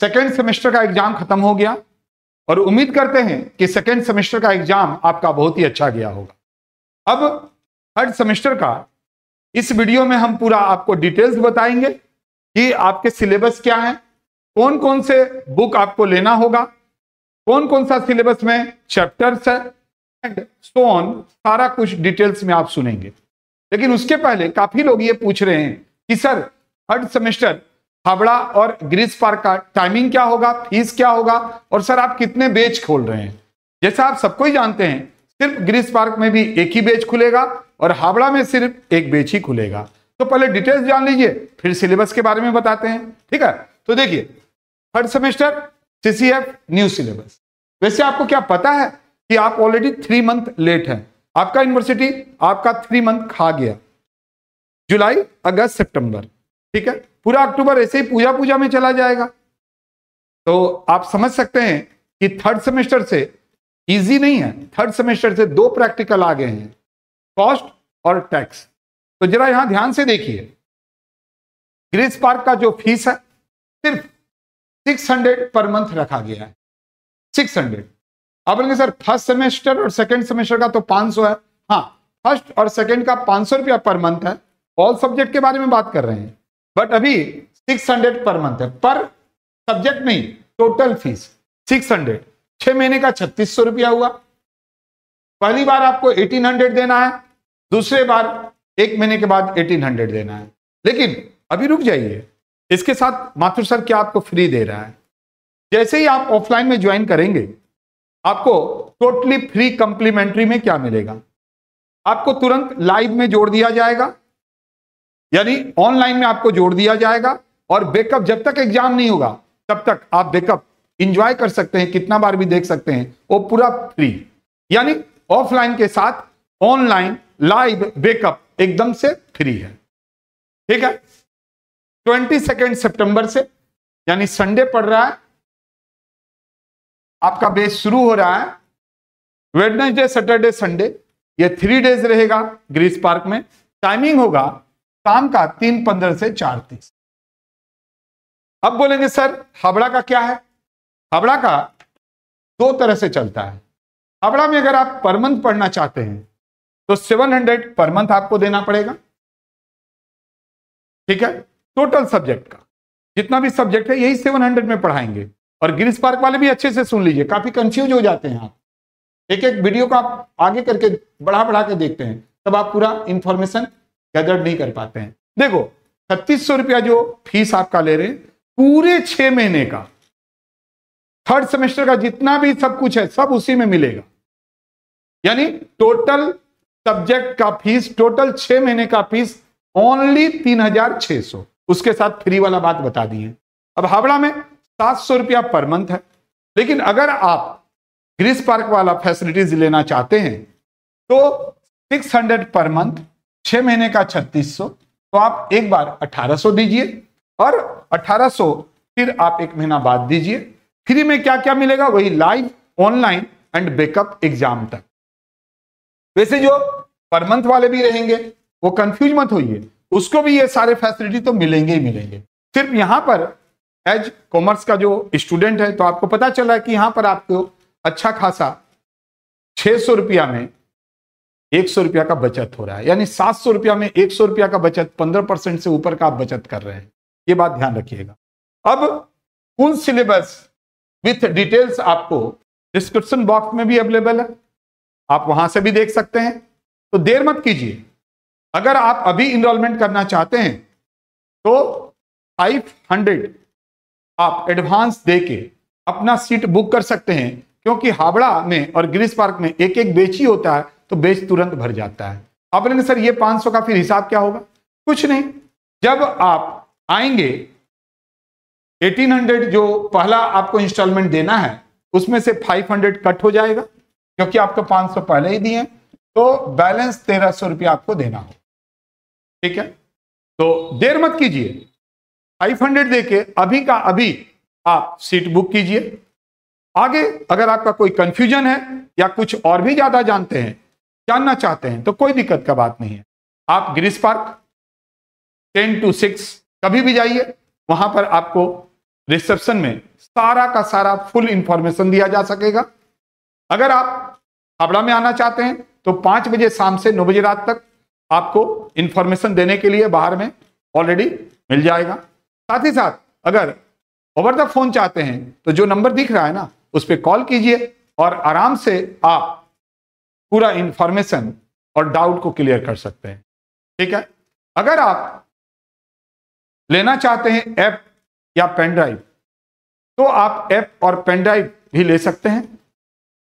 second semester का exam खत्म हो गया और उम्मीद करते हैं कि सेकेंड सेमेस्टर का एग्जाम आपका बहुत ही अच्छा गया होगा अब थर्ड सेमेस्टर का इस वीडियो में हम पूरा आपको डिटेल्स बताएंगे कि आपके सिलेबस क्या है कौन कौन से बुक आपको लेना होगा कौन कौन सा सिलेबस में चैप्टर्स है एंड सो ऑन सारा कुछ डिटेल्स में आप सुनेंगे लेकिन उसके पहले काफी लोग ये पूछ रहे हैं कि सर थर्ड सेमेस्टर हावड़ा और ग्रीस पार्क का टाइमिंग क्या होगा फीस क्या होगा और सर आप कितने बेच खोल रहे हैं जैसा आप सबको ही जानते हैं सिर्फ ग्रीस पार्क में भी एक ही बेच खुलेगा और हावड़ा में सिर्फ एक बेच ही खुलेगा तो पहले डिटेल्स जान लीजिए फिर सिलेबस के बारे में बताते हैं ठीक है तो देखिए third semester CCF new syllabus वैसे आपको क्या पता है कि आप ऑलरेडी थ्री मंथ लेट हैं आपका यूनिवर्सिटी आपका थ्री मंथ खा गया जुलाई अगस्त सितंबर ठीक है पूरा अक्टूबर ऐसे ही पूजा पूजा में चला जाएगा तो आप समझ सकते हैं कि थर्ड सेमेस्टर से इजी नहीं है थर्ड सेमेस्टर से दो प्रैक्टिकल आ गए हैं कॉस्ट और टैक्स तो जरा यहां ध्यान से देखिए ग्रीस पार्क का जो फीस है सिर्फ 600 पर मंथ रखा गया है 600 अब बोलेंगे सर फर्स्ट सेमेस्टर और सेकंड सेमेस्टर का तो 500 है हाँ फर्स्ट और सेकंड का 500 रुपया पर मंथ है ऑल सब्जेक्ट के बारे में बात कर रहे हैं बट अभी सिक्स हंड्रेड पर मंथ है पर सब्जेक्ट नहीं टोटल फीस सिक्स हंड्रेड छह महीने का छत्तीस सौ रुपया हुआ पहली बार आपको एटीन हंड्रेड देना है दूसरे बार एक महीने के बाद एटीन हंड्रेड देना है लेकिन अभी रुक जाइए इसके साथ माथुर सर क्या आपको फ्री दे रहा है जैसे ही आप ऑफलाइन में ज्वाइन करेंगे आपको टोटली फ्री कंप्लीमेंट्री में क्या मिलेगा आपको तुरंत लाइव में जोड़ दिया जाएगा यानी ऑनलाइन में आपको जोड़ दिया जाएगा और बैकअप जब तक एग्जाम नहीं होगा तब तक आप बैकअप इंजॉय कर सकते हैं कितना बार भी देख सकते हैं वो पूरा फ्री यानी ऑफलाइन के साथ ऑनलाइन लाइव बैकअप एकदम से फ्री है ठीक है ट्वेंटी सेकेंड सेप्टेम्बर से यानी संडे पड़ रहा है आपका बेस शुरू हो रहा है वेडनेसडे सैटरडे संडे ये थ्री डेज रहेगा ग्रीस पार्क में टाइमिंग होगा शाम का तीन पंद्रह से चार तीस अब बोलेंगे सर हबड़ा का क्या है हबड़ा का दो तरह से चलता है हबड़ा में अगर आप पर मंथ पढ़ना चाहते हैं तो सेवन हंड्रेड पर मंथ आपको देना पड़ेगा ठीक है टोटल सब्जेक्ट का जितना भी सब्जेक्ट है यही सेवन हंड्रेड में पढ़ाएंगे और ग्रीस पार्क वाले भी अच्छे से सुन लीजिए काफी कंफ्यूज हो जाते हैं आप एक एक वीडियो को आप आगे करके बढ़ा बढ़ा के देखते हैं तब आप पूरा इंफॉर्मेशन गजट नहीं कर पाते हैं देखो छत्तीस सौ रुपया जो फीस आपका ले रहे हैं पूरे छह महीने का थर्ड सेमेस्टर का जितना भी सब कुछ है सब उसी में मिलेगा यानी टोटल सब्जेक्ट का फीस टोटल छह महीने का फीस ओनली तीन हजार छह सौ उसके साथ फ्री वाला बात बता दी है अब हावड़ा में सात सौ रुपया पर मंथ है लेकिन अगर आप ग्रीस पार्क वाला फैसिलिटीज लेना चाहते हैं तो सिक्स हंड्रेड पर मंथ छह महीने का 3600 तो आप एक बार 1800 दीजिए और 1800 फिर आप एक महीना बाद दीजिए फ्री में क्या क्या मिलेगा वही live online and backup exam तक वैसे जो पर मंथ वाले भी रहेंगे वो कंफ्यूज मत होइए उसको भी ये सारे फैसिलिटी तो मिलेंगे ही मिलेंगे सिर्फ यहाँ पर एज कॉमर्स का जो स्टूडेंट है तो आपको पता चला है कि यहाँ पर आपको अच्छा खासा छह सौ रुपया में एक सौ रुपया का बचत हो रहा है यानी सात सौ रुपया में एक सौ रुपया का बचत पंद्रह परसेंट से ऊपर का आप बचत कर रहे हैं ये बात ध्यान रखिएगा अब कुल सिलेबस विथ डिटेल्स आपको डिस्क्रिप्शन बॉक्स में भी अवेलेबल है आप वहां से भी देख सकते हैं तो देर मत कीजिए अगर आप अभी इनरोलमेंट करना चाहते हैं तो फाइव हंड्रेड आप एडवांस दे के अपना सीट बुक कर सकते हैं क्योंकि हावड़ा में और ग्रीस पार्क में एक एक बेची होता है तो बेच तुरंत भर जाता है आपने सर ये 500 का फिर हिसाब क्या होगा कुछ नहीं जब आप आएंगे 1800 जो पहला आपको इंस्टॉलमेंट देना है उसमें से 500 कट हो जाएगा क्योंकि आपको 500 पहले ही दिए तो बैलेंस तेरह सौ रुपया आपको देना हो ठीक है तो देर मत कीजिए 500 देके अभी का अभी आप सीट बुक कीजिए आगे अगर आपका कोई कंफ्यूजन है या कुछ और भी ज्यादा जानते हैं जानना चाहते हैं तो कोई दिक्कत का बात नहीं है आप Greece Park ten two six कभी भी जाइए वहां पर आपको रिसेप्शन में सारा का सारा फुल इंफॉर्मेशन दिया जा सकेगा अगर आप हावड़ा में आना चाहते हैं तो पांच बजे शाम से नौ बजे रात तक आपको इंफॉर्मेशन देने के लिए बाहर में ऑलरेडी मिल जाएगा साथ ही साथ अगर ओवर द फोन चाहते हैं तो जो नंबर दिख रहा है ना उस पर कॉल कीजिए और आराम से आप पूरा इंफॉर्मेशन और डाउट को क्लियर कर सकते हैं ठीक है अगर आप लेना चाहते हैं ऐप या पेन ड्राइव तो आप ऐप और पेन ड्राइव भी ले सकते हैं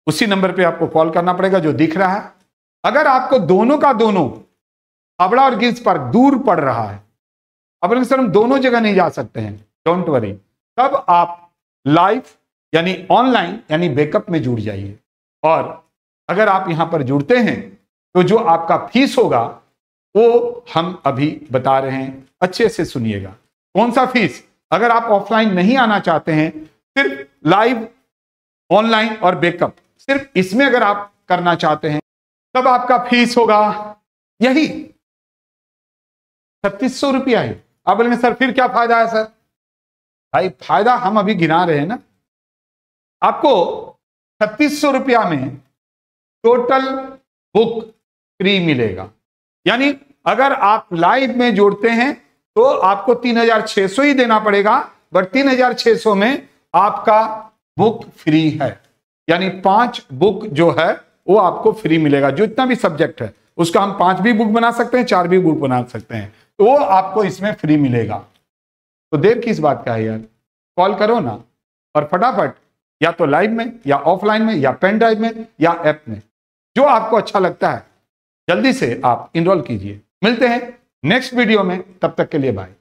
उसी नंबर पे आपको कॉल करना पड़ेगा जो दिख रहा है अगर आपको दोनों का दोनों अबड़ा और गिज पर दूर पड़ रहा है अब सर हम दोनों जगह नहीं जा सकते हैं डोंट वरी तब आप लाइव यानी ऑनलाइन यानी बैकअप में जुड़ जाइए और अगर आप यहां पर जुड़ते हैं तो जो आपका फीस होगा वो हम अभी बता रहे हैं अच्छे से सुनिएगा कौन सा फीस अगर आप ऑफलाइन नहीं आना चाहते हैं सिर्फ लाइव ऑनलाइन और बैकअप सिर्फ इसमें अगर आप करना चाहते हैं तब आपका फीस होगा यही छत्तीस सौ रुपया है आप बोलेंगे सर फिर क्या फायदा है सर भाई फायदा हम अभी गिना रहे हैं ना आपको छत्तीस सौ रुपया में टोटल बुक फ्री मिलेगा यानी अगर आप लाइव में जोड़ते हैं तो आपको 3600 ही देना पड़ेगा बट 3600 में आपका बुक फ्री है यानी पांच बुक जो है वो आपको फ्री मिलेगा जो इतना भी सब्जेक्ट है उसका हम पांच भी बुक बना सकते हैं चार भी बुक बना सकते हैं तो वो आपको इसमें फ्री मिलेगा तो देव किस बात का है यार कॉल करो ना और फटाफट या तो लाइव में या ऑफलाइन में या पेन ड्राइव में या ऐप में जो आपको अच्छा लगता है जल्दी से आप इनरोल कीजिए मिलते हैं नेक्स्ट वीडियो में तब तक के लिए बाय